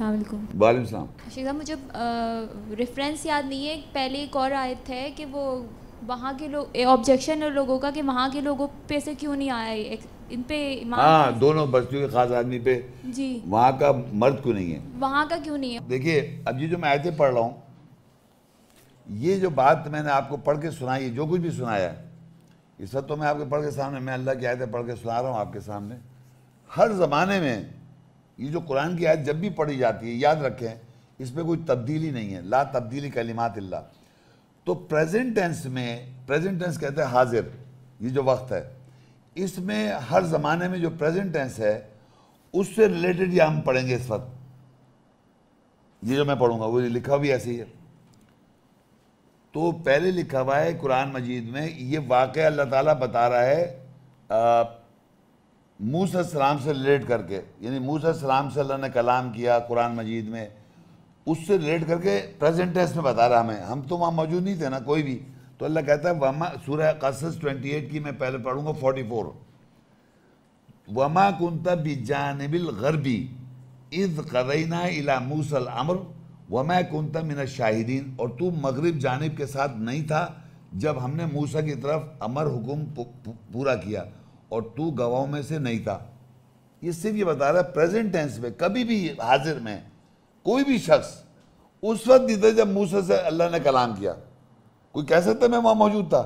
वालेकुम मुझे रेफरेंस याद नहीं है पहले एक और आयत है कि वो वहाँ के लोग ऑब्जेक्शन है लोगों का कि वहाँ के लोगों पे से क्यों नहीं आया इन पे हाँ दोनों बस्तियों के खास आदमी पे जी वहाँ का मर्द क्यों नहीं है वहाँ का क्यों नहीं है देखिए अब ये जो मैं आयतें पढ़ रहा हूँ ये जो बात मैंने आपको पढ़ के सुनाई जो कुछ भी सुनाया ये सब तो मैं आपके पढ़ के सामने मैं अल्लाह की आयतें पढ़ के सुना रहा हूँ आपके सामने हर ज़माने में ये जो कुरान की आयत जब भी पढ़ी जाती है याद रखें इसमें कोई तब्दीली नहीं है ला तब्दीली कलिमात इल्ला तो प्रेजेंट टेंस में प्रेजेंट टेंस कहते हैं हाजिर ये जो वक्त है इसमें हर ज़माने में जो प्रेजेंट टेंस है उससे रिलेटेड ये हम पढ़ेंगे इस वक्त ये जो मैं पढ़ूंगा वो लिखा भी ऐसे ही है तो पहले लिखा हुआ है कुरान मजीद में ये वाक़ अल्लाह ताला बता रहा है आ, मूसा सलाम से रिलेट करके यानी मूसा सलाम से अल्लाह ने कलाम किया कुरान मजीद में उससे रिलेट करके प्रेजेंट टेंस में बता रहा हमें हम तो वहाँ मौजूद नहीं थे ना कोई भी तो अल्लाह कहता है वमा सूर्य कसस 28 की मैं पहले पढ़ूंगा 44 वमा कुंता बी जानबिल गरबी इज़ करना इला मूसल अमर वमा कुंता मिन शाहिदीन और तू मगरब जानब के साथ नहीं था जब हमने मूसा की तरफ अमर हुकुम पूरा किया और तू गवाहों में से नहीं था ये सिर्फ ये बता रहा है प्रेजेंट टेंस में कभी भी हाजिर में कोई भी शख्स उस वक्त नहीं था जब मूसा से अल्लाह ने कलाम किया कोई कह सकता मैं वहाँ मौजूद था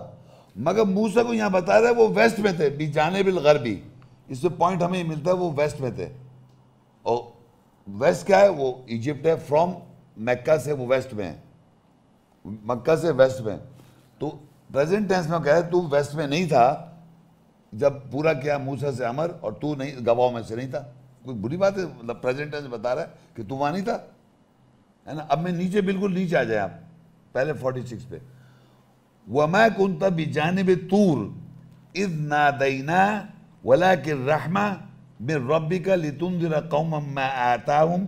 मगर मूसा को यहाँ बता रहा है वो वेस्ट में थे भी जाने बिल गरबी इससे पॉइंट हमें मिलता है वो वेस्ट में थे और वेस्ट क्या है वो इजिप्ट है फ्रॉम मक्का से वो वेस्ट में है मक्का से वेस्ट में तो प्रेजेंट टेंस में कह रहे तू वेस्ट में नहीं था जब पूरा किया मूसा से अमर और तू नहीं गवाओं में से नहीं था कोई बुरी बात है मतलब प्रेजेंट टेंस बता रहा है कि तू वहाँ नहीं था है ना अब मैं नीचे बिल्कुल नीचे आ जाए आप पहले फोर्टी सिक्स पे वमा कुंत बिजानब तूर इज दईना वला के रहमा मिन रबी का जरा कौम मैं आता हूँ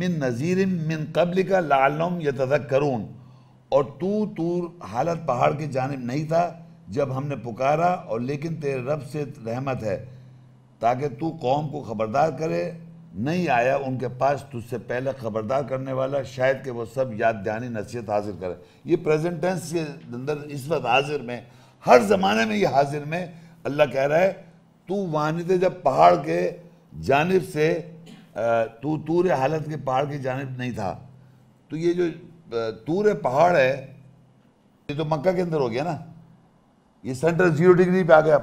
मिन नज़ीर मिन कबल का लालम यतक करून और तू तूर हालत पहाड़ की जानब नहीं था जब हमने पुकारा और लेकिन तेरे रब से रहमत है ताकि तू कौम को ख़बरदार करे नहीं आया उनके पास तुझसे पहले ख़बरदार करने वाला शायद कि वो सब याद दहानी नसीहत हाजिर करे ये प्रेजेंट टेंस के अंदर इस वक्त हाजिर में हर ज़माने में ये हाजिर में अल्लाह कह रहा है तू वानद जब पहाड़ के जानब से तू तूर हालत के पहाड़ की जानब नहीं था तो ये जो तूर पहाड़ है ये तो मक्का के अंदर हो गया ना ये सेंटर जीरो डिग्री पे आ गया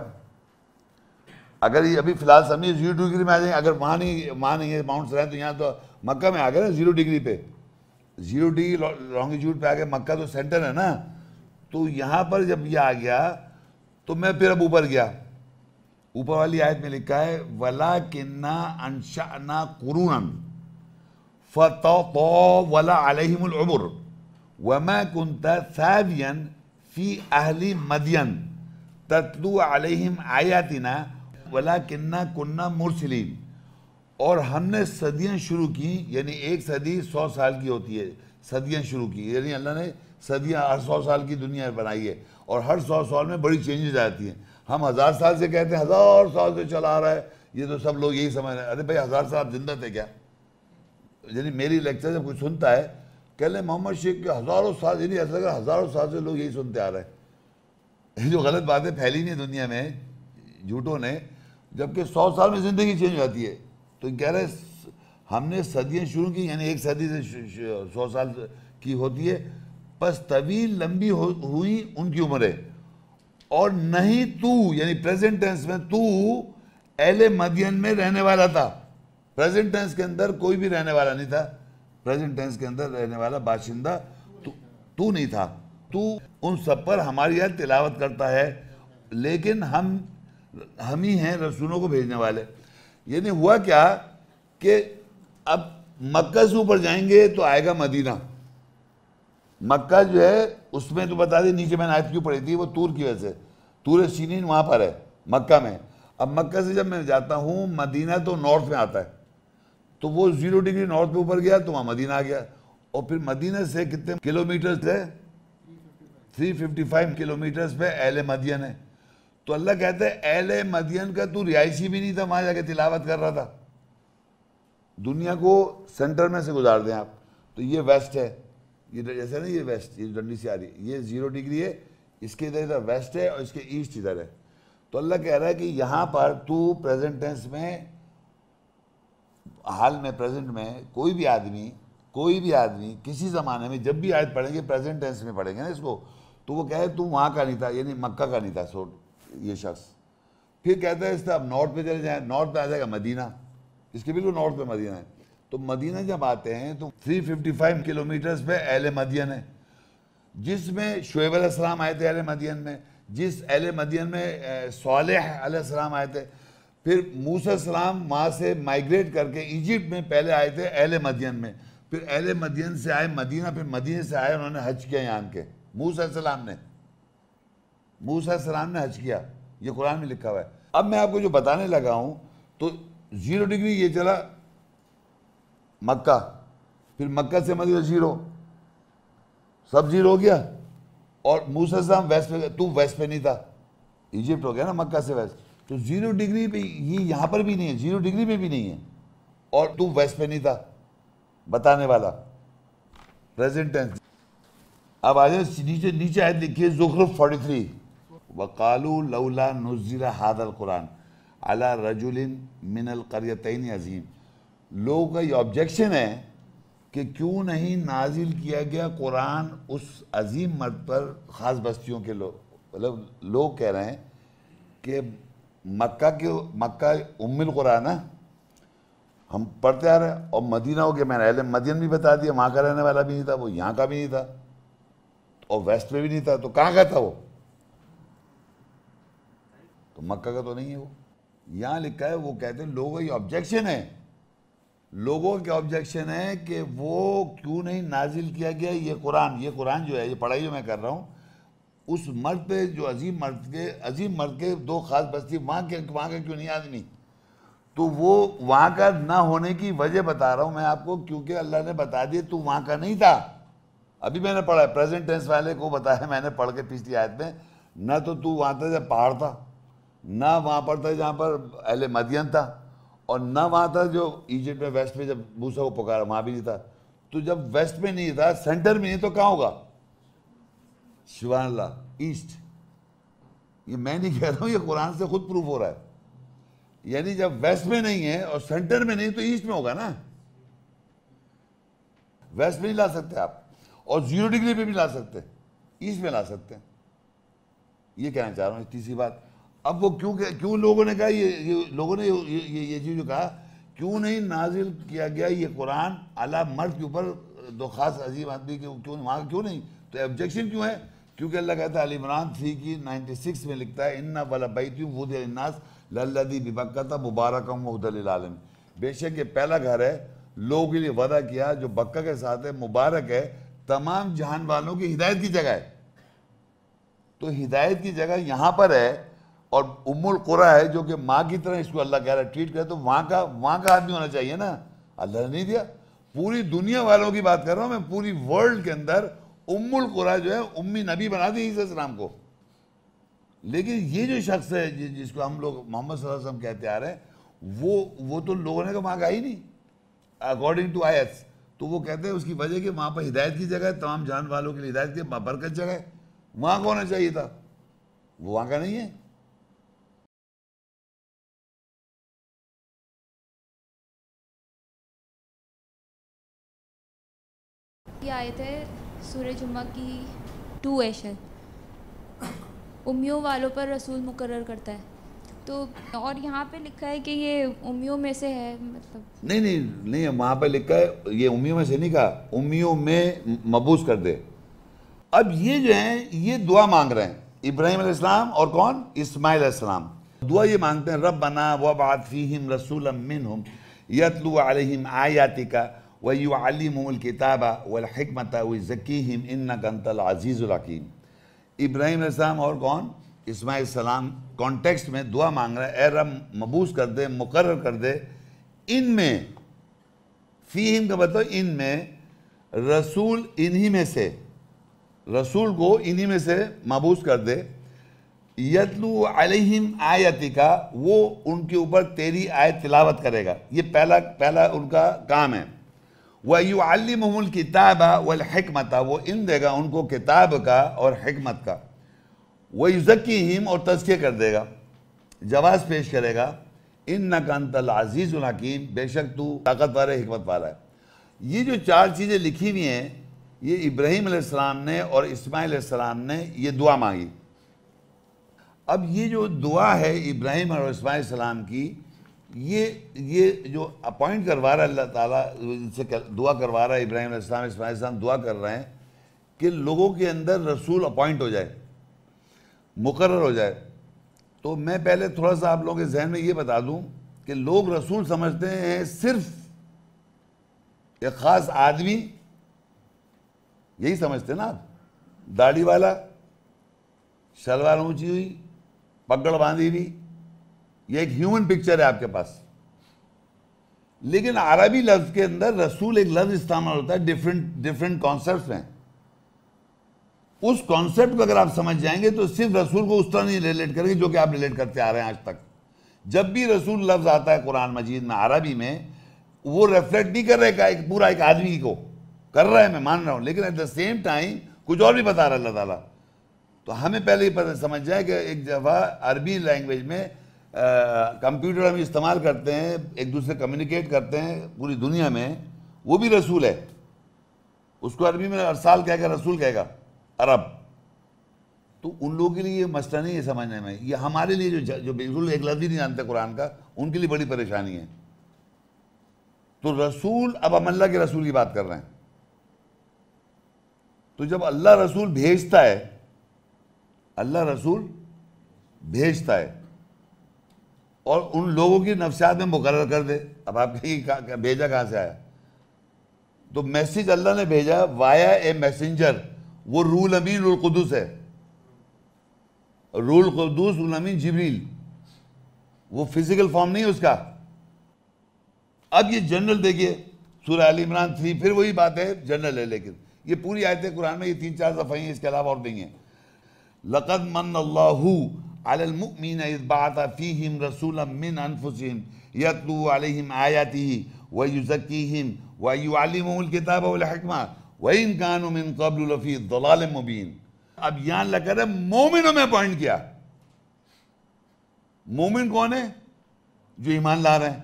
अगर ये अभी फिलहाल समझिए जीरो डिग्री में आ जाएंगे अगर वहाँ नहीं वहाँ नहीं है माउंट्स सराय तो यहाँ तो मक्का में आ गए ना जीरो डिग्री पे जीरो डिग्री लॉन्गिट्यूड पे आ गया मक्का तो सेंटर है ना तो यहाँ पर जब ये आ गया तो मैं फिर अब ऊपर गया ऊपर वाली आयत में लिखा है वला किन्ना अनशाना कुरून फतो वला अलहमुलमर वमा कुंता सैवियन फी अहली मदियन तत्लू अलैहिम आयातिना वला किन्ना कुन्ना मुरसलिन और हमने सदियाँ शुरू की यानी एक सदी सौ साल की होती है सदियाँ शुरू की यानी अल्लाह ने सदियाँ हर सौ साल की दुनिया बनाई है और हर सौ साल में बड़ी चेंजेज आती हैं हम हज़ार साल से कहते हैं हज़ार साल से चला आ रहा है ये तो सब लोग यही समझ रहे हैं अरे भाई हज़ार साल आप जिंदा थे क्या यानी मेरी लेक्चर जब कुछ सुनता है कह लें मोहम्मद शेख के हज़ारों साल यानी ऐसा लगा हज़ारों साल से लोग यही सुनते आ रहे हैं जो गलत बातें फैली नहीं दुनिया में झूठों ने जबकि सौ साल में ज़िंदगी चेंज हो जाती है तो कह रहे हमने सदियाँ शुरू की यानी एक सदी से सौ साल की होती है बस तवील लंबी हुई उनकी उम्रें और नहीं तू यानी प्रेजेंट टेंस में तू एले मदियन में रहने वाला था प्रेजेंट टेंस के अंदर कोई भी रहने वाला नहीं था प्रेजेंट टेंस के अंदर रहने वाला बाशिंदा तू नहीं था तू उन सब पर हमारी याद तिलावत करता है लेकिन हम हम ही हैं रसूलों को भेजने वाले यानी हुआ क्या कि अब मक्का से ऊपर जाएंगे तो आएगा मदीना मक्का जो है उसमें तो बता दें नीचे मैंने आयत क्यों पड़ी थी वो तूर की वजह से तूर सीनी वहाँ पर है मक्का में अब मक्का से जब मैं जाता हूँ मदीना तो नॉर्थ में आता है तो वो जीरो डिग्री नॉर्थ में ऊपर गया तो वहाँ मदीना आ गया और फिर मदीने से कितने किलोमीटर्स फिफ्टी 355 किलोमीटर्स पे एल मदियन है तो अल्लाह कहते हैं एल मदियन का तू रिहायशी भी नहीं था वहाँ जाके तिलावत कर रहा था दुनिया को सेंटर में से गुजार दें आप तो ये वेस्ट है ये जैसे ना ये वेस्ट ये डंडी से आ रही है ये ज़ीरो डिग्री है इसके इधर इधर वेस्ट है और इसके ईस्ट इधर है तो अल्लाह कह रहा है कि यहाँ पर तू प्रेजेंट टेंस में हाल में प्रेजेंट में कोई भी आदमी कोई भी आदमी किसी ज़माने में जब भी आयत पढ़ेंगे प्रेजेंट टेंस में पढ़ेंगे ना इसको तो वो कहे तू वहाँ का नहीं था यानी मक्का का नहीं था सो ये शख्स फिर कहता है इससे आप नॉर्थ पे चले जाए नॉर्थ पे आ जाएगा मदीना इसके बिल्कुल नॉर्थ पे मदीना है तो मदीना जब आते हैं तो 355 किलोमीटर्स पे एल मदियन है जिसमें शुएब आए थे एल मदियन में जिस एल मदियन में साल आए थे फिर मूसा सलाम वहाँ से माइग्रेट करके इजिप्ट में पहले आए थे अहल मदियन में फिर अहल मदियन से आए मदीना फिर मदीने से आए उन्होंने हज किया यहाँ के मूसा सलाम ने मूसा सलाम ने हज किया ये कुरान में लिखा हुआ है अब मैं आपको जो बताने लगा हूँ तो ज़ीरो डिग्री ये चला मक्का फिर मक्का से मदीना ज़ीरो सब जीरो हो गया और मूसा सलाम वेस्ट पे तू वेस्ट पे नहीं था इजिप्ट हो गया ना मक्का से वेस्ट तो जीरो डिग्री पे ये यहाँ पर भी नहीं है जीरो डिग्री पे भी नहीं है और तू वेस्ट पे नहीं था बताने वाला प्रेजेंट टेंस अब आ जाए नीचे नीचे आए लिखिए जुखरफ फोर्टी थ्री वकालू लौला नजीरा हादल कुरान अला रजुलिन मिनल करतन अजीम लोगों का ये ऑब्जेक्शन है कि क्यों नहीं नाजिल किया गया कुरान उस अजीम मर्द पर ख़ास बस्तियों के लोग मतलब लोग कह रहे हैं कि मक्का के मक्का उम्मिल कुरान है हम पढ़ते आ रहे हैं और मदीना हो गया मैंने अहले मदीन भी बता दिया वहाँ का रहने वाला भी नहीं था वो यहाँ का भी नहीं था और वेस्ट में भी नहीं था तो कहाँ का था वो तो मक्का का तो नहीं है वो यहाँ लिखा है वो कहते हैं लोगों की ऑब्जेक्शन है लोगों के ऑब्जेक्शन है कि वो क्यों नहीं नाजिल किया गया ये कुरान ये कुरान जो है ये पढ़ाई जो मैं कर रहा हूँ उस मर्द पे जो अजीम मर्द के अजीम मर्द के दो खास बस्ती वहाँ के वहाँ का क्यों नहीं आदमी तो वो वहाँ का ना होने की वजह बता रहा हूँ मैं आपको क्योंकि अल्लाह ने बता दिया तू वहाँ का नहीं था अभी मैंने पढ़ा है प्रेजेंट टेंस वाले को बताया मैंने पढ़ के पिछली आयत में ना तो तू वहाँ था जब पहाड़ था ना वहाँ पर था जहाँ पर अहल मदियन था और ना वहाँ था जो इजिप्ट में वेस्ट में जब भूसा को पुकारा वहाँ भी नहीं था तो जब वेस्ट में नहीं था सेंटर में नहीं तो कहाँ होगा शिवानला ईस्ट ये मैं नहीं कह रहा हूं ये कुरान से खुद प्रूफ हो रहा है यानी जब वेस्ट में नहीं है और सेंटर में नहीं तो ईस्ट में होगा ना वेस्ट में नहीं ला सकते आप और जीरो डिग्री पे भी ला सकते ईस्ट में ला सकते हैं ये कहना चाह रहा हूं तीसरी बात अब वो क्यों क्यों लोगों ने कहा ये, ये लोगों ने ये ये, चीज़ कहा क्यों नहीं नाजिल किया गया ये कुरान आला मर्द के ऊपर दो खास अजीब आदमी के क्यों वहां क्यों नहीं तो ऑब्जेक्शन क्यों है क्योंकि अल्लाह कहता है अलीमरान थ्री की सिक्स में लिखता है इन्ना वाला बैतू वुदनास लल्लदी बिबक्का मुबारक आलम बेशक ये पहला घर है लोगों के लिए वादा किया जो बक्का के साथ है मुबारक है तमाम जहान वालों की हिदायत की जगह है तो हिदायत की जगह यहाँ पर है और उमुल कुरा है जो कि माँ की तरह इसको अल्लाह कह रहा है ट्रीट करे तो वहाँ का वहाँ का आदमी होना चाहिए ना अल्लाह ने नहीं दिया पूरी दुनिया वालों की बात कर रहा हूँ मैं पूरी वर्ल्ड के अंदर उम्मुल कुरा जो है उम्मी नबी बना दी ईसा इस्लाम को लेकिन ये जो शख्स है जि, जिसको हम लोग मोहम्मद सल्लम कहते आ रहे हैं वो वो तो लोगों ने वहाँ का ही नहीं अकॉर्डिंग टू आई तो वो कहते हैं उसकी वजह कि वहाँ पर हिदायत की जगह है तमाम जान वालों के लिए हिदायत की बरकत जगह है वहाँ को होना चाहिए था वो वहाँ का नहीं है आए थे सूरजुमा की टू है उमियों वालों पर रसूल मुकर करता है तो और यहाँ पे लिखा है कि ये उमियों में से है मतलब नहीं नहीं नहीं वहाँ पे लिखा है ये उमियों में से नहीं कहा उमियों में मबूस कर दे अब ये जो है ये दुआ मांग रहे हैं इब्राहिम इस्लाम और कौन इसमाइल इस्लाम दुआ ये मांगते हैं रब बना वबाद फ़ीम रसूल मिन हम यतलु आलिम आयातिका वयुआलिमकिताबा वलहमत वज़कीम इन्ना कंतल अज़ीज़ुलकीम इब्राहिम इस्लाम और कौन इसमाईल सलाम कॉन्टेक्स्ट में दुआ मांग रहा है रब मबूस कर दे मुकर कर दे इन में फ़ीम का मतलब इन में रसूल इन्हीं में से रसूल को इन्हीं में से मबूस कर दे यतलू अलहिम आयति का वो उनके ऊपर तेरी आयत तिलावत करेगा ये पहला पहला उनका काम है वयुअल किताब वलहकमत वो इन देगा उनको किताब का और हमत का वयुज़की हिम और तस्के कर देगा जवाब पेश करेगा इन नकानतल अजीज़ हकीम बेशक तू ताकतवर है हमत वाला है ये जो चार चीज़ें लिखी हुई हैं ये इब्राहिम ने और सलाम ने ये दुआ मांगी अब ये जो दुआ है इब्राहिम और इसमाईसम की ये ये जो अपॉइंट करवा रहा है अल्लाह ताला इनसे कर, दुआ करवा रहा है इब्राहिम इस्लाम इसमाइल इस्लाम दुआ कर रहे हैं कि लोगों के अंदर रसूल अपॉइंट हो जाए मुकर हो जाए तो मैं पहले थोड़ा सा आप लोगों के जहन में ये बता दूं कि लोग रसूल समझते हैं सिर्फ एक ख़ास आदमी यही समझते ना आप दाढ़ी वाला शलवार ऊंची हुई पगड़ बांधी हुई ये एक ह्यूमन पिक्चर है आपके पास लेकिन अरबी लफ्ज के अंदर रसूल एक लफ्ज इस्तेमाल होता है डिफरेंट डिफरेंट कॉन्सेप्ट में उस कॉन्सेप्ट को अगर आप समझ जाएंगे तो सिर्फ रसूल को उस तरह नहीं रिलेट करेंगे जो कि आप रिलेट करते आ रहे हैं आज तक जब भी रसूल लफ्ज आता है कुरान मजीद में अरबी में वो रिफ्लेक्ट नहीं कर रहे एक पूरा एक आदमी को कर रहा है मैं मान रहा हूं लेकिन एट द सेम टाइम कुछ और भी बता रहा है अल्लाह ताला तो हमें पहले ही पता समझ जाए कि एक दफ़ा अरबी लैंग्वेज में कंप्यूटर हम इस्तेमाल करते हैं एक दूसरे कम्युनिकेट करते हैं पूरी दुनिया में वो भी रसूल है उसको अरबी में अरसाल कहेगा रसूल कहेगा अरब तो उन लोगों के लिए मसला नहीं है समझने में ये हमारे लिए जो जो बिल्कुल एक लफ्ज ही नहीं जानते कुरान का उनके लिए बड़ी परेशानी है तो रसूल अब हम अल्लाह के रसूल की बात कर रहे हैं तो जब अल्लाह रसूल भेजता है अल्लाह रसूल भेजता है और उन लोगों की नफसियात में मुकर कर दे अब आप कहीं भेजा कहाँ से आया तो मैसेज अल्लाह ने भेजा वाया ए मैसेंजर वो रूल अमीन रूल कदूस है रूल कदूस रूल अमीन जिबरील वो फिजिकल फॉर्म नहीं है उसका अब ये जनरल देखिए सूर्य अली इमरान थ्री फिर वही बात है जनरल है लेकिन ये पूरी आयतें कुरान में ये तीन चार दफ़ाई हैं इसके अलावा और नहीं है लकद मन अल्लाह على المؤمن إذ بعث فيهم رسولا من أنفسهم يتلو عليهم آياته ويزكيهم ويعلمهم الكتاب والحكمة وإن كانوا من قبل لفي ضلال مبين अब यहां लगा है मोमिनों में अपॉइंट किया मोमिन कौन है जो ईमान ला रहे हैं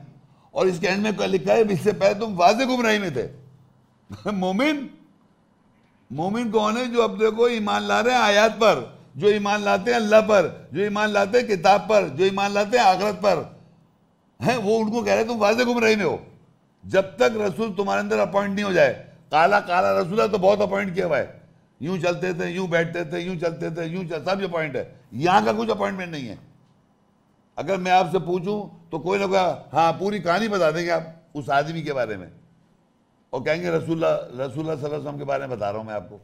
और इसके एंड में लिखा है इससे पहले तुम वाजे गुमराही में थे मोमिन मोमिन कौन है जो अपने को ईमान ला रहे हैं आयात पर जो ईमान लाते हैं अल्लाह पर जो ईमान लाते हैं किताब पर जो ईमान लाते हैं आखरत पर हैं वो उनको कह रहे तुम वाजे घूम रहे हो जब तक रसूल तुम्हारे अंदर अपॉइंट नहीं हो जाए काला काला रसूल है तो बहुत अपॉइंट किया हुआ है यूं चलते थे यूं बैठते थे यूं चलते थे यूं सब अपॉइंट है यहाँ का कुछ अपॉइंटमेंट नहीं है अगर मैं आपसे पूछूं तो कोई ना कोई हाँ पूरी कहानी बता देंगे आप उस आदमी के बारे में और कहेंगे रसूल रसूल्ला सल्लम के बारे में बता रहा हूँ मैं आपको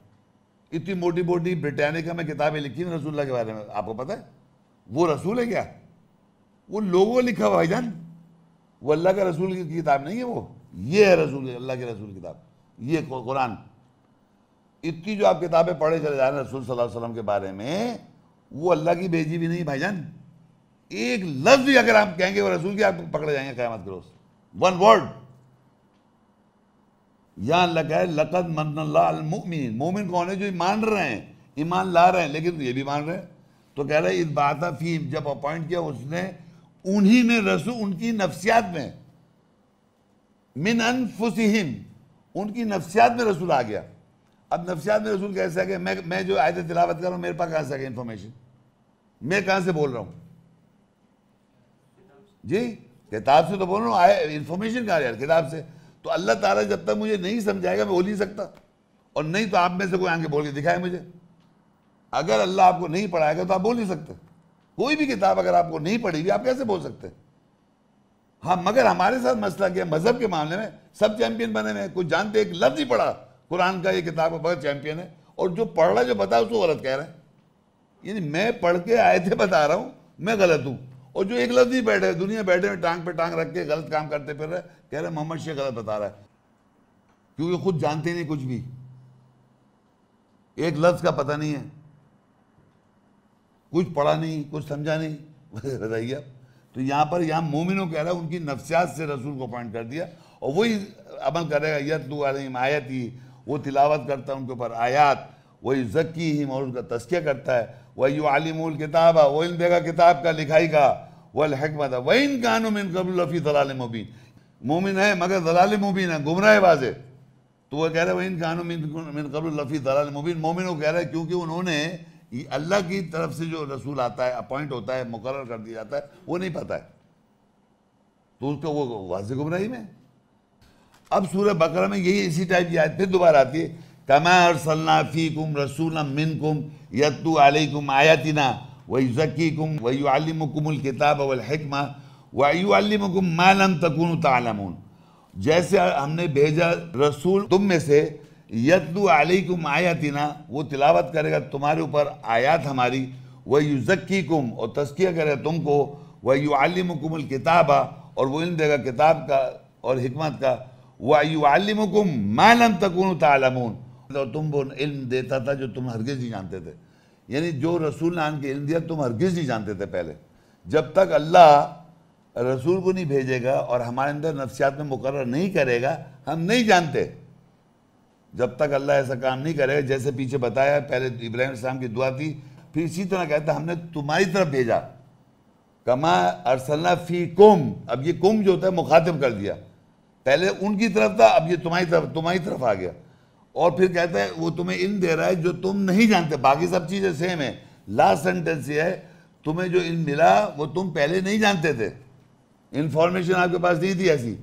इतनी मोटी मोटी ब्रिटानिका में किताबें लिखी हैं रसूल्ला के बारे में आपको पता है वो रसूल है क्या वो लोगों लिखा भाईजान वो अल्लाह के रसूल की किताब नहीं है वो ये है रसूल अल्लाह के रसूल की किताब ये कुरान इतनी जो आप किताबें पढ़े चले जा रहे हैं रसूल सल्लल्लाहु अलैहि वसल्लम के बारे में वो अल्लाह की भेजी भी नहीं भाईजान एक लफ्ज़ अगर आप कहेंगे वो रसूल की आप पकड़े जाएंगे क्या के रोज़ वन वर्ड यहाँ लगा है लकद मनमिन मोमिन कौन है जो मान रहे हैं ईमान ला रहे हैं लेकिन ये भी मान रहे हैं तो कह रहे इस बात फीम जब अपॉइंट किया उसने उन्हीं में रसू उनकी नफसियात में मिन अनफुसिम उनकी नफसियात में रसूल आ गया अब नफसियात में रसूल कैसे आ गया मैं मैं जो आयत तिलावत कर रहा हूँ मेरे पास कहाँ से आ गया इन्फॉर्मेशन मैं कहाँ से बोल रहा हूँ जी किताब से तो बोल रहा हूँ इन्फॉर्मेशन कहाँ यार किताब से तो अल्लाह ताला जब तक मुझे नहीं समझाएगा मैं बोल नहीं सकता और नहीं तो आप में से कोई आगे बोल के दिखाए मुझे अगर अल्लाह आपको नहीं पढ़ाएगा तो आप बोल नहीं सकते कोई भी किताब अगर आपको नहीं पढ़ेगी आप कैसे बोल सकते हाँ मगर हमारे साथ मसला क्या मज़हब के मामले में सब चैंपियन बने हुए हैं कुछ जानते एक लफ्ज़ ही पढ़ा कुरान का ये किताब का बहुत चैंपियन है और जो पढ़ रहा है जो बता उसको गलत कह रहे हैं यानी मैं पढ़ के आए थे बता रहा हूँ मैं गलत हूँ और जो एक लफ्ज़ ही बैठे दुनिया बैठे हुए टांग पे टांग रख के गलत काम करते फिर रहे कह रहे मोहम्मद शेख गलत बता रहा है क्योंकि खुद जानते नहीं कुछ भी एक लफ्ज़ का पता नहीं है कुछ पढ़ा नहीं कुछ समझा नहीं बताइए तो यहां पर यहाँ मोमिनों कह रहा है उनकी नफस्यात से रसूल को पॉइंट कर दिया और वही अमल करेगा यतलू अलम आयत ही वो तिलावत करता है उनके ऊपर आयात वही जक्की ही और उनका तस्किया करता है वही आलिमुल किताब वो इन देगा किताब का लिखाई का वल हकमत वही इन कानून कबूल रफ़ी तलाल मुबीन मोमिन है मगर दलाल मुबीन है गुमराह बाज है तो वह कह रहे वही इन मिन कबल लफ़ी दलाल मुबीन मोमिन को कह रहे हैं क्योंकि उन्होंने अल्लाह की तरफ से जो रसूल आता है अपॉइंट होता है मुकर कर दिया जाता है वो नहीं पता है तो उसका वो वाज गुमराही में अब सूर्य बकरा में यही इसी टाइप की आयत फिर दोबारा आती है कमा और सल्लाफ़ी कुम रसूल मिन कुम यत्तु आलिकुम आयातिना वही जकी कुम वही आलिम कुमुल किताब अवल हकमा वायुम मालम जैसे हमने भेजा रसूल तुम में से यदु अलैकुम आयातिना वो तिलावत करेगा तुम्हारे ऊपर आयात हमारी वह युजक्की कुम और तस्किया करेगा तुमको वह यू किताब किताबा और वो इन देगा किताब का और हमत का वह यू मालम तकून तलमून तो तुम वो इल्म देता था जो तुम हरगिज़ नहीं जानते थे यानी जो रसूल नान के इल्म दिया तुम हरगिज़ नहीं जानते थे पहले जब तक अल्लाह रसूल को नहीं भेजेगा और हमारे अंदर नफ्सियात में मुकर नहीं करेगा हम नहीं जानते जब तक अल्लाह ऐसा काम नहीं करेगा जैसे पीछे बताया पहले इब्राहिम इस्लाम की दुआ थी फिर इसी तरह कहता हमने तुम्हारी तरफ भेजा कमा अरसल्ला फी कुम अब ये कुम जो होता है मुखातिब कर दिया पहले उनकी तरफ था अब ये तुम्हारी तरफ तुम्हारी तरफ आ गया और फिर कहता है वो तुम्हें इन दे रहा है जो तुम नहीं जानते बाकी सब चीज़ें सेम है लास्ट सेंटेंस ये है तुम्हें जो इन मिला वो तुम पहले नहीं जानते थे इंफॉर्मेशन आपके पास नहीं थी ऐसी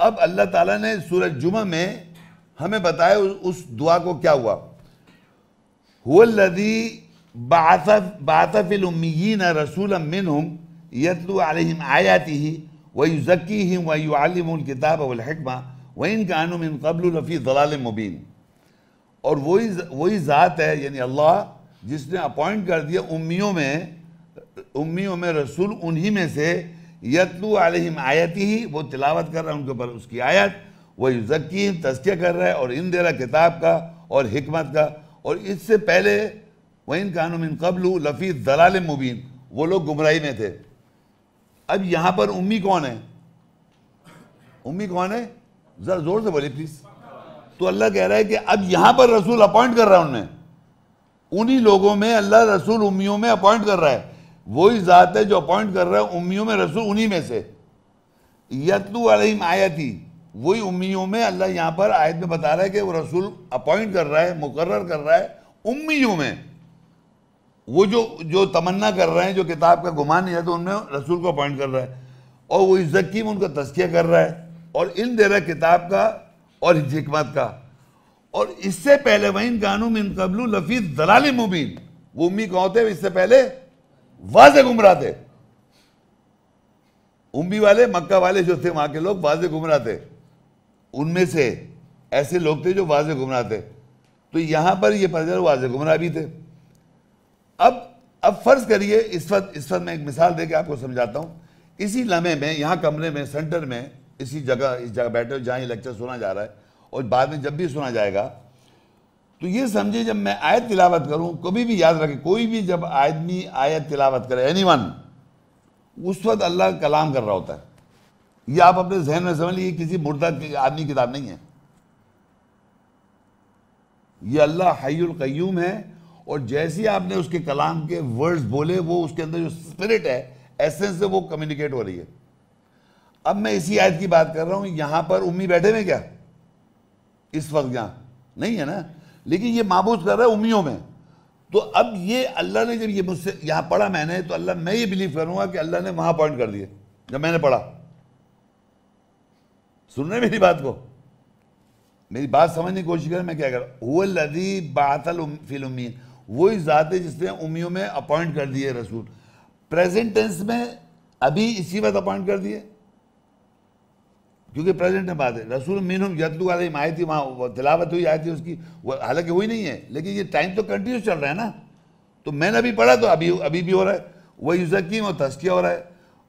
अब अल्लाह ताला ने सूरज जुमा में हमें बताया उस दुआ को क्या हुआ हुदी बातफिल उम्मीन रसूल मिन हम यतलु आलिम आयाती ही वही ज़की ही वही आलिम किताब वलहकमा वही कानूम इन कबल रफ़ी दलाल मुबीन और वही वही ज़ात है यानी अल्लाह जिसने अपॉइंट कर दिया उम्मियों में उम्मियों में रसूल उन्हीं में से यतलू आलिम आयती ही वो तिलावत कर रहा है उनके ऊपर उसकी आयत वह यकीन तस्किया कर रहा है और इन दे रहा किताब का और हमत का और इससे पहले इन कानून इन कबलू लफी दलाल मुबीन वो लोग गुमराही में थे अब यहाँ पर उम्मी कौन है उम्मी कौन है ज़रा ज़ोर से बोले प्लीज़ तो अल्लाह कह रहा है कि अब यहाँ पर रसूल अपॉइंट कर रहा है उनमें उन्हीं लोगों में अल्लाह रसूल उम्मियों में अपॉइंट कर रहा है वही ज़ात है जो अपॉइंट कर रहा है उम्मीयों में रसूल उन्हीं में से यतलू अलहिम आयती वही उम्मीयों में अल्लाह यहाँ पर आयत में बता रहा है कि वो रसूल अपॉइंट कर रहा है मुकर्र कर रहा है उम्मियों में वो जो जो तमन्ना कर रहे हैं जो किताब का गुमान है तो उनमें रसूल को अपॉइंट कर रहा है और वो इज्जत की में उनका तस्किया कर रहा है और इन दे रहा है किताब का और हिकमत का और इससे पहले वहीं कानून इन कबलू लफीज दलाली मुबीन वो उम्मीद कौन थे इससे पहले वाजे गुमराह थे उम्बी वाले मक्का वाले जो थे वहां के लोग वाजे गुमराह थे उनमें से ऐसे लोग थे जो वाजे गुमराह थे तो यहां पर ये पता वाजे गुमराह भी थे अब अब फर्ज करिए इस वक्त इस वक्त मैं एक मिसाल दे के आपको समझाता हूं इसी लम्हे में यहां कमरे में सेंटर में इसी जगह इस जगह बैठे जहां ये लेक्चर सुना जा रहा है और बाद में जब भी सुना जाएगा तो ये समझे जब मैं आयत तिलावत करूं कभी भी याद रखे कोई भी जब आदमी आयत तिलावत करे एनी उस वक्त अल्लाह कलाम कर रहा होता है ये आप अपने जहन में समझ लीजिए किसी मुर्दा आदमी किताब नहीं है ये अल्लाह हयुल कयूम है और जैसे आपने उसके कलाम के वर्ड्स बोले वो उसके अंदर जो स्पिरिट है एसेंस है वो कम्युनिकेट हो रही है अब मैं इसी आयत की बात कर रहा हूं यहां पर उम्मी बैठे हुए क्या इस वक्त यहां नहीं है ना लेकिन ये माबूस कर रहा है उमियों में तो अब ये अल्लाह ने जब ये मुझसे यहाँ पढ़ा मैंने तो अल्लाह मैं ये बिलीव करूँगा कि अल्लाह ने वहाँ अपॉइंट कर दिए जब मैंने पढ़ा सुन रहे मेरी बात को मेरी बात समझने की कोशिश करें मैं क्या कर हुआ लदी बातल फिल उम्मीद वही ज़ात है जिसने उमियों में अपॉइंट कर दिए रसूल प्रेजेंट टेंस में अभी इसी वक्त अपॉइंट कर दिए क्योंकि प्रेजेंट में बात है रसूल मीन यतलू आदि आई थी वहाँ तिलावत हुई आई थी उसकी हालांकि वही नहीं है लेकिन ये टाइम तो कंटिन्यूस चल रहा है ना तो मैंने अभी पढ़ा तो अभी अभी भी हो रहा है वही जकीम और तस्किया हो रहा है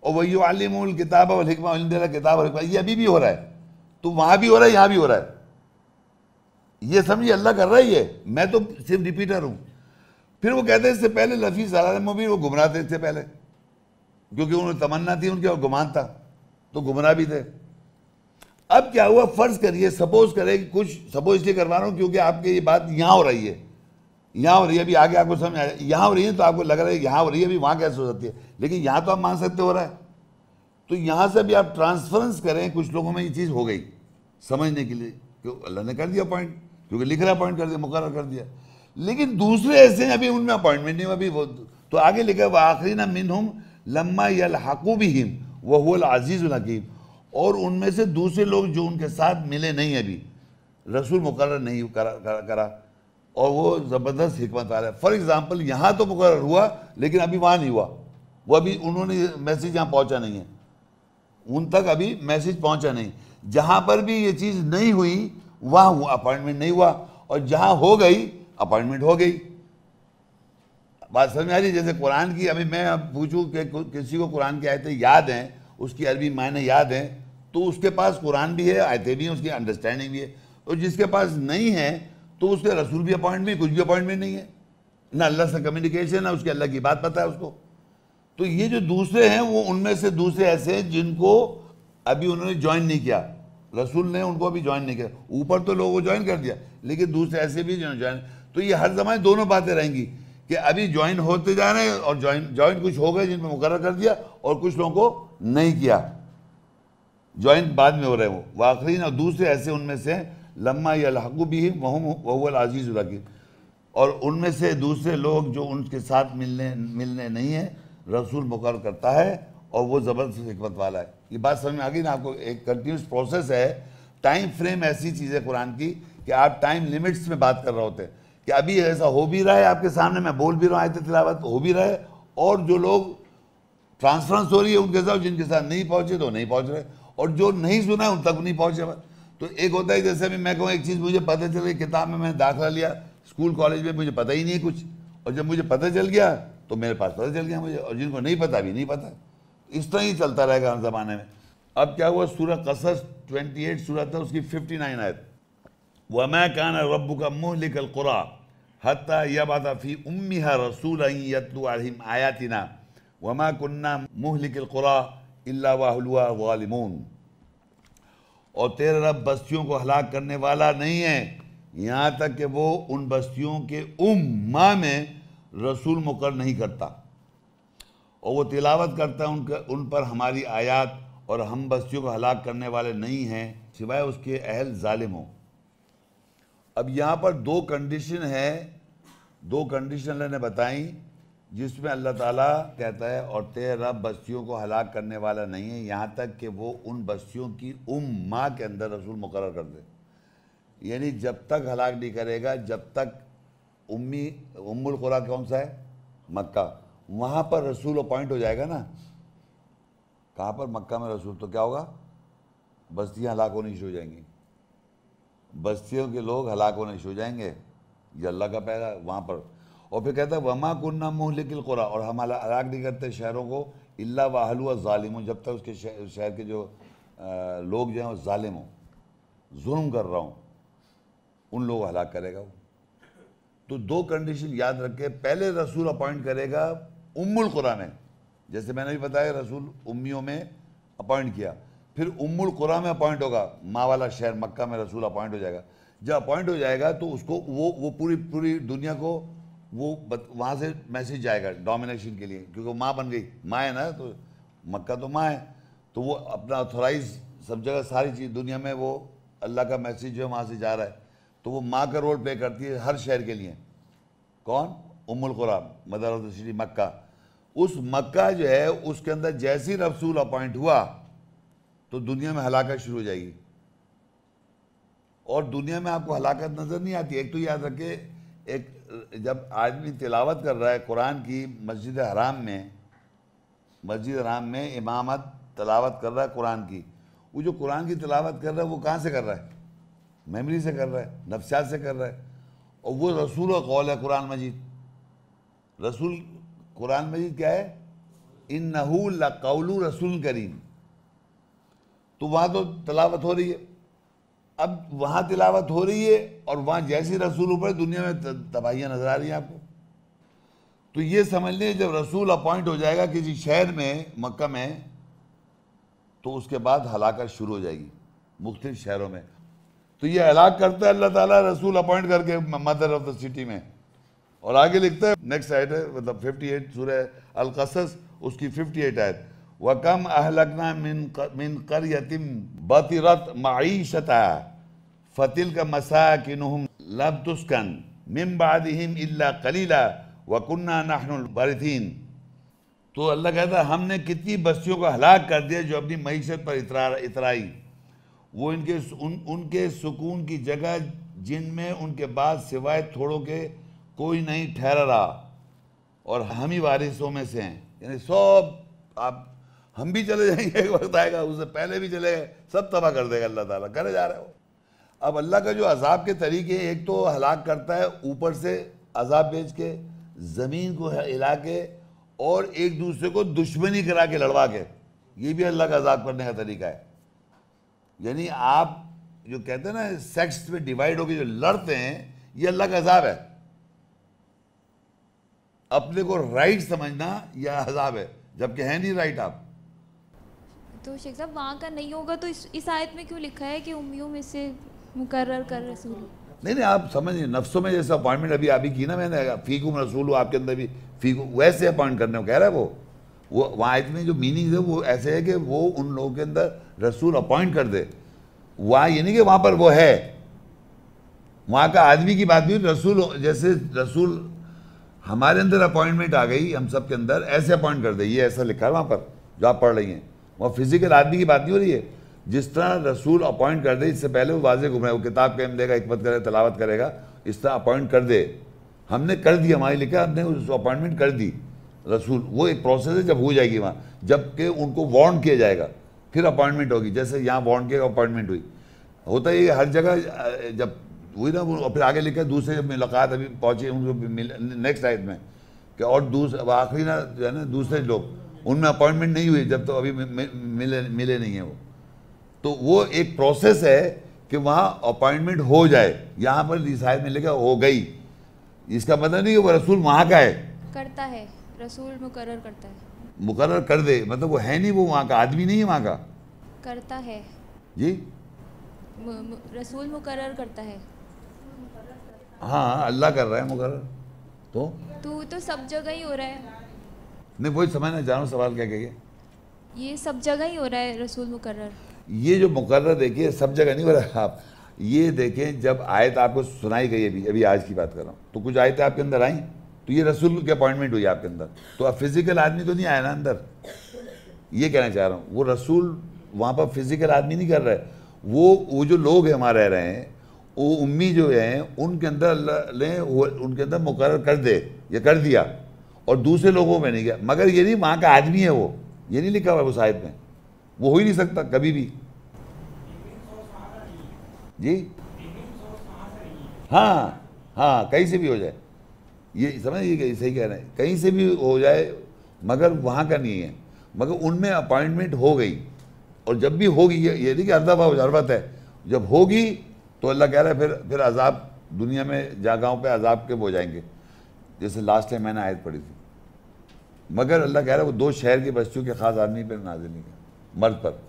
और वही आलिम किताब और हिकमा किताब और ये अभी भी हो रहा है तो वहाँ भी हो रहा है यहाँ भी हो रहा है ये समझिए अल्लाह कर रहा ही है मैं तो सिर्फ रिपीटर हूँ फिर वो कहते हैं इससे पहले लफी सलाल भी वो गुमराह थे इससे पहले क्योंकि उन्हें तमन्ना थी उनके और गुमान था तो गुमराह भी थे अब क्या हुआ फर्ज करिए सपोज करें कि कुछ सपोज इसलिए करवा रहा हूँ क्योंकि आपके ये बात यहाँ हो रही है यहाँ हो रही है अभी आगे आपको समझ आया यहाँ हो रही है तो आपको लग रहा है यहाँ हो रही है अभी वहाँ कैसे हो सकती है लेकिन यहाँ तो आप मान सकते हो रहा है तो यहाँ से भी आप ट्रांसफरेंस करें कुछ लोगों में ये चीज़ हो गई समझने के लिए क्यों अल्लाह ने कर दिया अपॉइंट क्योंकि लिख रहा अपॉइंट कर दिया मुकर कर दिया लेकिन दूसरे ऐसे हैं अभी उनमें अपॉइंटमेंट नहीं अभी वो तो आगे लिखा वह आखिरी ना मिन हम लम्मा यल हाकू भी हिम वह अजीज़ हकीम और उनमें से दूसरे लोग जो उनके साथ मिले नहीं अभी रसूल मुकर नहीं करा करा, और वो ज़बरदस्त हमत आ रहा है फॉर एग्ज़ाम्पल यहाँ तो मुकर हुआ लेकिन अभी वहाँ नहीं हुआ वो अभी उन्होंने मैसेज यहाँ पहुँचा नहीं है उन तक अभी मैसेज पहुँचा नहीं जहाँ पर भी ये चीज़ नहीं हुई वहाँ अपॉइंटमेंट नहीं हुआ और जहाँ हो गई अपॉइंटमेंट हो गई बात समझ आ रही जैसे कुरान की अभी मैं अब पूछूँ कि किसी को कुरान की आयतें याद हैं उसकी अरबी मायने याद हैं तो उसके पास कुरान भी है आयतें भी हैं उसकी अंडरस्टैंडिंग भी है और जिसके पास नहीं है तो उसके रसूल भी अपॉइंटमेंट कुछ भी अपॉइंटमेंट नहीं है ना अल्लाह से कम्युनिकेशन ना उसके अल्लाह की बात पता है उसको तो ये जो दूसरे हैं वो उनमें से दूसरे ऐसे हैं जिनको अभी उन्होंने ज्वाइन नहीं किया रसूल ने उनको अभी ज्वाइन नहीं किया ऊपर तो लोगों को ज्वाइन कर दिया लेकिन दूसरे ऐसे भी जिन्होंने ज्वाइन तो ये हर जमाने दोनों बातें रहेंगी कि अभी ज्वाइन होते जा रहे हैं और ज्वाइन ज्वाइन कुछ हो गए जिनमें मुकर कर दिया और कुछ लोगों को नहीं किया ज्वाइंट बाद में हो रहे वो आख़रीन और दूसरे ऐसे उनमें से लम्मा या लहकू भी वहम वहल आजीज़ रखी और उनमें से दूसरे लोग जो उनके साथ मिलने मिलने नहीं हैं रसूल मुकर करता है और वो ज़बरदस्त हमत वाला है ये बात समझ में आ गई ना आपको एक कंटिन्यूस प्रोसेस है टाइम फ्रेम ऐसी चीज़ है कुरान की कि आप टाइम लिमिट्स में बात कर रहे होते हैं कि अभी ऐसा हो भी रहा है आपके सामने मैं बोल भी रहा हूँ आयत तिलावत हो भी रहा है और जो लोग ट्रांसफरेंस हो रही है उनके साथ जिनके साथ नहीं पहुंचे तो नहीं पहुंच रहे और जो नहीं सुना है उन तक नहीं पहुंचे तो एक होता है जैसे अभी मैं कहूँ एक चीज़ मुझे पता चल गई किताब में मैंने दाखिला लिया स्कूल कॉलेज में मुझे पता ही नहीं है कुछ और जब मुझे पता चल गया तो मेरे पास पता चल गया मुझे और जिनको नहीं पता भी नहीं पता इस तरह ही चलता रहेगा हम ज़माने में अब क्या हुआ सूरह कसस एट सूरत है उसकी फिफ्टी नाइन आयत वमा कान रबू का मुँह लिखल कुरा यह बात फ़ी उम्मी रसूल यतलू आयातिना वमा कन्ना मुहलिकलकुरा अल्लाहलुआ वालिमून और तेरा रब बस्तियों को हलाक करने वाला नहीं है यहाँ तक कि वो उन बस्तियों के उम्मा में रसूल मुकर नहीं करता और वो तिलावत करता है उनके उन पर हमारी आयात और हम बस्तियों को हलाक करने वाले नहीं हैं सिवाय उसके अहल ालिम हो अब यहाँ पर दो कंडीशन है दो कंडीशन ने बताई जिसमें अल्लाह ताला कहता है और तेरा बस्तियों को हलाक करने वाला नहीं है यहाँ तक कि वो उन बस्तियों की उम माँ के अंदर रसूल मुकर कर दे यानी जब तक हलाक नहीं करेगा जब तक उम्मी उम्मुल कुरा कौन सा है मक्का वहाँ पर रसूल अपॉइंट हो जाएगा ना कहाँ पर मक्का में रसूल तो क्या होगा बस्तियाँ हलाक होनी शुरू हो जाएंगी बस्तियों के लोग हलाक होने शुरू हो जाएंगे ये अल्लाह का पैरा वहाँ पर और फिर कहता है वमा कुन्ना मुँह लिकिल कुरा और हम हलाक नहीं करते शहरों को अल्ला वाहलुआ ालिम जब तक उसके शहर के जो आ, लोग जो हैं वो ालिम हों जुल्म कर रहा हूँ उन लोगों को हलाक करेगा वो तो दो कंडीशन याद रखे पहले रसूल अपॉइंट करेगा उम्मुल कुरा में जैसे मैंने भी बताया रसूल उम्मियों में अपॉइंट किया फिर उम्मुल कुरा में अपॉइंट होगा माँ वाला शहर मक्का में रसूल अपॉइंट हो जाएगा जब अपॉइंट हो जाएगा तो उसको वो वो पूरी पूरी दुनिया को वो वहाँ से मैसेज जाएगा डोमिनेशन के लिए क्योंकि माँ बन गई माँ है ना तो मक्का तो माँ है तो वो अपना ऑथोराइज सब जगह सारी चीज़ दुनिया में वो अल्लाह का मैसेज जो है वहाँ से जा रहा है तो वो माँ का रोल प्ले करती है हर शहर के लिए कौन उमुल द श्री मक्का उस मक्का जो है उसके अंदर जैसी रसूल अपॉइंट हुआ तो दुनिया में हलाकत शुरू हो जाएगी और दुनिया में आपको हलाकत नज़र नहीं आती एक तो याद रखे एक जब आदमी तिलावत कर रहा है कुरान की मस्जिद हराम में मस्जिद हराम में इमामत तलावत कर रहा है कुरान की वो जो कुरान की तलावत कर रहा है वो कहाँ से कर रहा है मेमरी से कर रहा है नफसात से कर रहा है और वो रसूल का कौल है कुरान मजीद रसूल कुरान मजीद क्या है इन नहूल कौलू रसूल करीम तो वहाँ तो तलावत हो रही है अब वहां तिलावत हो रही है और वहां जैसी रसूल ऊपर दुनिया में तबाहियां नज़र आ रही हैं आपको तो ये समझ लें जब रसूल अपॉइंट हो जाएगा किसी शहर में मक्का में तो उसके बाद हलाकत शुरू हो जाएगी मुख्तलिफ शहरों में तो ये हलाक करता है अल्लाह ताला रसूल अपॉइंट करके मदर ऑफ द सिटी में और आगे लिखता है नेक्स्ट आयत है मतलब फिफ्टी एट सूर्य अलकसस उसकी फिफ्टी एट आयत वकम अहलकना मिन मिन कर बतिरत मीशता फतिल का मसा किन लब तुस्कन मिम बादहिम इल्ला कलीला वकुन्ना नहनुलबरथीन तो अल्लाह कहता हमने कितनी बस्तियों को हलाक कर दिया जो अपनी मीशत पर इतरा इतराई वो इनके उन उनके सुकून की जगह जिनमें उनके बाद सिवाय थोड़ों के कोई नहीं ठहरा रहा और हम ही वारिसों में से हैं यानी सब आप हम भी चले जाएंगे एक वक्त आएगा उससे पहले भी चले गए सब तबाह कर देगा अल्लाह ताला करे जा रहे हो अब अल्लाह का जो अजाब के तरीके एक तो हलाक करता है ऊपर से अजाब बेच के ज़मीन को हिला के और एक दूसरे को दुश्मनी करा के लड़वा के ये भी अल्लाह का अजाब करने का तरीका है यानी आप जो कहते हैं ना सेक्स में डिवाइड होकर जो लड़ते हैं ये अल्लाह का अजाब है अपने को राइट समझना यह अजाब है जबकि है नहीं राइट आप तो शेख साहब वहाँ का नहीं होगा तो इस इस आयत में क्यों लिखा है कि उम्मीदों में से मुकर्र कर रसूल नहीं नहीं आप समझिए नफ्सों में जैसे अपॉइंटमेंट अभी अभी की ना मैंने फ़ीकुम रसूल हो आपके अंदर भी फ़ीकू वैसे अपॉइंट करने को कह रहा है वो वो वहाँ आयत में जो मीनिंग है वो ऐसे है कि वो उन लोगों के अंदर रसूल अपॉइंट कर दे वहाँ ये नहीं कि वहाँ पर वो है वहाँ का आदमी की बात भी रसूल जैसे रसूल हमारे अंदर अपॉइंटमेंट आ गई हम सब के अंदर ऐसे अपॉइंट कर दे ये ऐसा लिखा है वहाँ पर जो आप पढ़ रही हैं वहाँ फिजिकल आदमी की बात नहीं हो रही है जिस तरह रसूल अपॉइंट कर दे इससे पहले वो वाजे घूम वो किताब कैम देगा हमत करेगा तलावत करेगा इस तरह अपॉइंट कर दे हमने कर दी हमारी लिखा हमने उस अपॉइंटमेंट कर दी रसूल वो एक प्रोसेस है जब हो जाएगी वहाँ जबकि उनको वार्न किया जाएगा फिर अपॉइंटमेंट होगी जैसे यहाँ वार्न किया अपॉइंटमेंट हुई होता ही हर जगह जब हुई ना वो फिर आगे लिखा दूसरे मुलाकात अभी पहुँचे उनको नेक्स्ट आयत में कि और दूसरे आखिरी ना जो है ना दूसरे लोग उनमें अपॉइंटमेंट नहीं हुई जब तो अभी मिले मिले नहीं है वो तो वो एक प्रोसेस है कि वहाँ अपॉइंटमेंट हो जाए यहाँ पर रिसायत में लिखा हो गई इसका मतलब नहीं कि वो रसूल वहाँ का है करता है रसूल मुकर करता है मुकर कर दे मतलब वो है नहीं वो वहाँ का आदमी नहीं है वहाँ का करता है जी रसूल मुकर करता है हाँ अल्लाह कर रहा है मुकर तो तू तो सब जगह ही हो रहा है नहीं वही समझना चाह रहा हूँ सवाल क्या कहिए ये सब जगह ही हो रहा है रसूल मुकर ये जो मुकर्र देखिए सब जगह नहीं हो रहा आप ये देखें जब आयत आपको सुनाई गई अभी अभी आज की बात कर रहा हूँ तो कुछ आयतें आपके अंदर आई तो ये रसूल की अपॉइंटमेंट हुई आपके अंदर तो अब फिजिकल आदमी तो नहीं आया ना अंदर ये कहना चाह रहा हूँ वो रसूल वहाँ पर फिजिकल आदमी नहीं कर रहे वो वो जो लोग हैं वहाँ रह रहे हैं वो उम्मी जो हैं उनके अंदर ने उनके अंदर मुकर कर दे या कर दिया और दूसरे लोगों में नहीं गया मगर ये नहीं वहाँ का आदमी है वो ये नहीं लिखा हुआ है वो साहिब में वो हो ही नहीं सकता कभी भी जी हाँ हाँ कहीं से भी हो जाए ये समझ ये सही कह रहे हैं कहीं से भी हो जाए मगर वहाँ का नहीं है मगर उनमें अपॉइंटमेंट हो गई और जब भी होगी ये ये नहीं कि हर भाव जरूरत है जब होगी तो अल्लाह कह रहा है फिर फिर अजाब दुनिया में जागाओं गाँव पे अजाब के हो जाएंगे जैसे लास्ट टाइम मैंने आयत पढ़ी थी मगर अल्लाह कह रहा है वो दो शहर की बस्तियों के खास आदमी पर नाजिल नहीं है मर्द पर